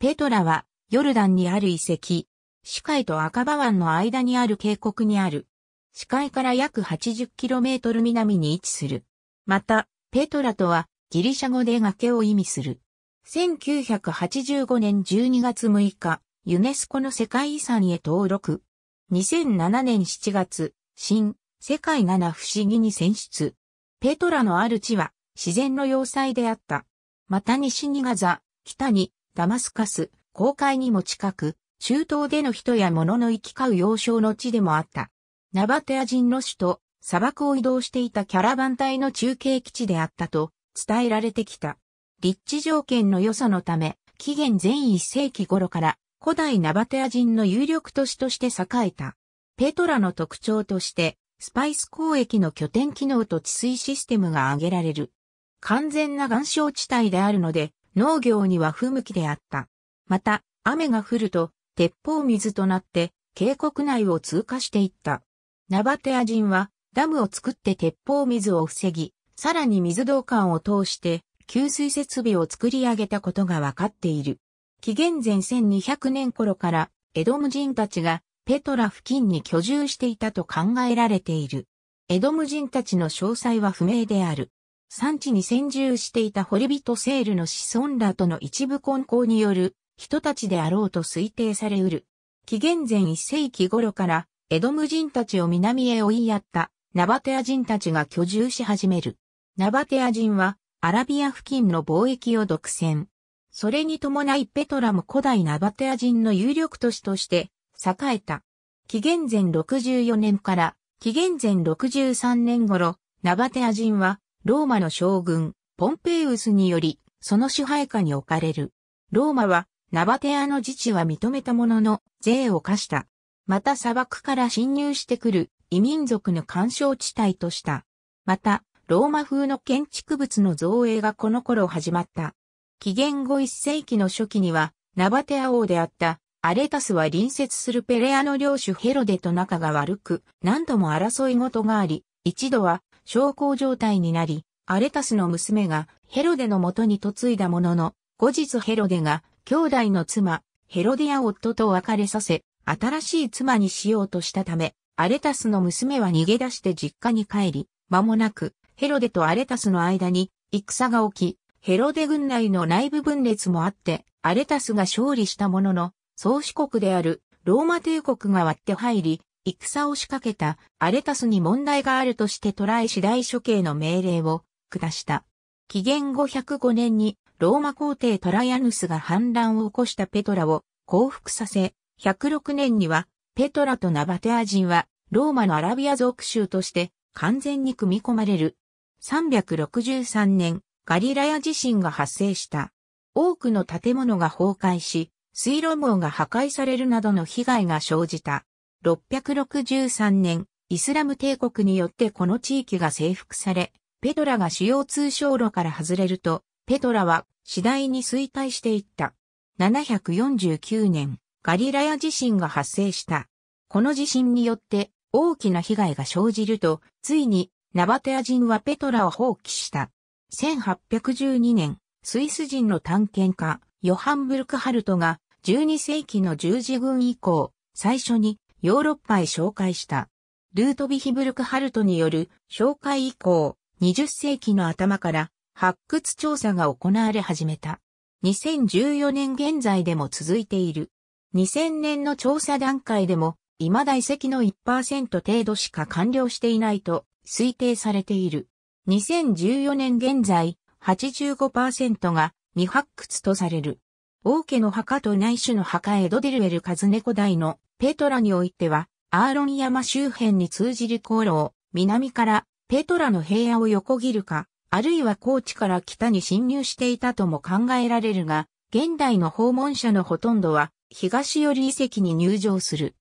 ペトラは、ヨルダンにある遺跡、視海と赤羽湾の間にある渓谷にある。視海から約 80km 南に位置する。また、ペトラとは、ギリシャ語で崖を意味する。1985年12月6日、ユネスコの世界遺産へ登録。2007年7月、新、世界七不思議に選出。ペトラのある地は、自然の要塞であった。また西にガザ、北にダマスカス、公海にも近く、中東での人や物の行き交う要衝の地でもあった。ナバテア人の首都、砂漠を移動していたキャラバン隊の中継基地であったと伝えられてきた。立地条件の良さのため、紀元前1世紀頃から古代ナバテア人の有力都市として栄えた。ペトラの特徴として、スパイス交易の拠点機能と治水システムが挙げられる。完全な岩礁地帯であるので、農業には不向きであった。また、雨が降ると、鉄砲水となって、渓谷内を通過していった。ナバテア人は、ダムを作って鉄砲水を防ぎ、さらに水道管を通して、給水設備を作り上げたことがわかっている。紀元前1200年頃から、エドム人たちが、ペトラ付近に居住していたと考えられている。エドム人たちの詳細は不明である。産地に先住していたホリビトセールの子孫らとの一部混交による人たちであろうと推定されうる。紀元前1世紀頃から、エドム人たちを南へ追いやったナバテア人たちが居住し始める。ナバテア人はアラビア付近の貿易を独占。それに伴いペトラも古代ナバテア人の有力都市として栄えた。紀元前64年から紀元前63年頃、ナバテア人はローマの将軍、ポンペイウスにより、その支配下に置かれる。ローマは、ナバテアの自治は認めたものの、税を課した。また砂漠から侵入してくる異民族の干渉地帯とした。また、ローマ風の建築物の造営がこの頃始まった。紀元後1世紀の初期には、ナバテア王であったアレタスは隣接するペレアの領主ヘロデと仲が悪く、何度も争い事があり、一度は小康状態になり、アレタスの娘がヘロデの元に嫁いだものの、後日ヘロデが兄弟の妻、ヘロデや夫と別れさせ、新しい妻にしようとしたため、アレタスの娘は逃げ出して実家に帰り、間もなく、ヘロデとアレタスの間に戦が起き、ヘロデ軍内の内部分裂もあって、アレタスが勝利したものの、宗主国であるローマ帝国が割って入り、戦を仕掛けたアレタスに問題があるとしてトライ次第処刑の命令を下した。紀元後105年にローマ皇帝トライアヌスが反乱を起こしたペトラを降伏させ、106年にはペトラとナバテア人はローマのアラビア族州として完全に組み込まれる。363年、ガリラヤ地震が発生した。多くの建物が崩壊し、水路網が破壊されるなどの被害が生じた。663年、イスラム帝国によってこの地域が征服され、ペトラが主要通商路から外れると、ペトラは次第に衰退していった。749年、ガリラヤ地震が発生した。この地震によって大きな被害が生じると、ついにナバテア人はペトラを放棄した。1812年、スイス人の探検家、ヨハンブルクハルトが12世紀の十字軍以降、最初にヨーロッパへ紹介した。ルートビヒブルクハルトによる紹介以降、20世紀の頭から発掘調査が行われ始めた。2014年現在でも続いている。2000年の調査段階でも、未だ遺跡の1%程度しか完了していないと推定されている。2014年現在、85%が未発掘とされる。王家の墓と内種の墓エドデルエルカズネコ大のペトラにおいては、アーロン山周辺に通じる航路を、南からペトラの平野を横切るか、あるいは高地から北に侵入していたとも考えられるが、現代の訪問者のほとんどは、東寄り遺跡に入場する。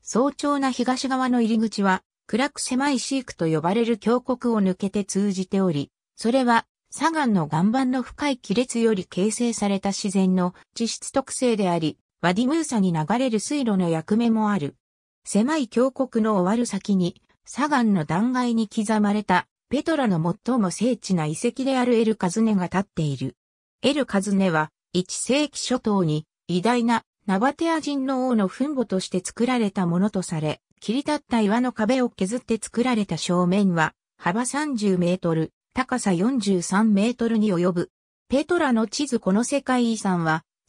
早朝な東側の入り口は、暗く狭いシークと呼ばれる峡谷を抜けて通じており、それは、砂岩の岩盤の深い亀裂より形成された自然の地質特性であり、ワディムーサに流れる水路の役目もある。狭い峡谷の終わる先に、砂岩の断崖に刻まれた、ペトラの最も精緻な遺跡であるエルカズネが立っている。エルカズネは、1世紀初頭に、偉大なナバテア人の王の墳墓として作られたものとされ、切り立った岩の壁を削って作られた正面は、幅30メートル、高さ43メートルに及ぶ。ペトラの地図この世界遺産は、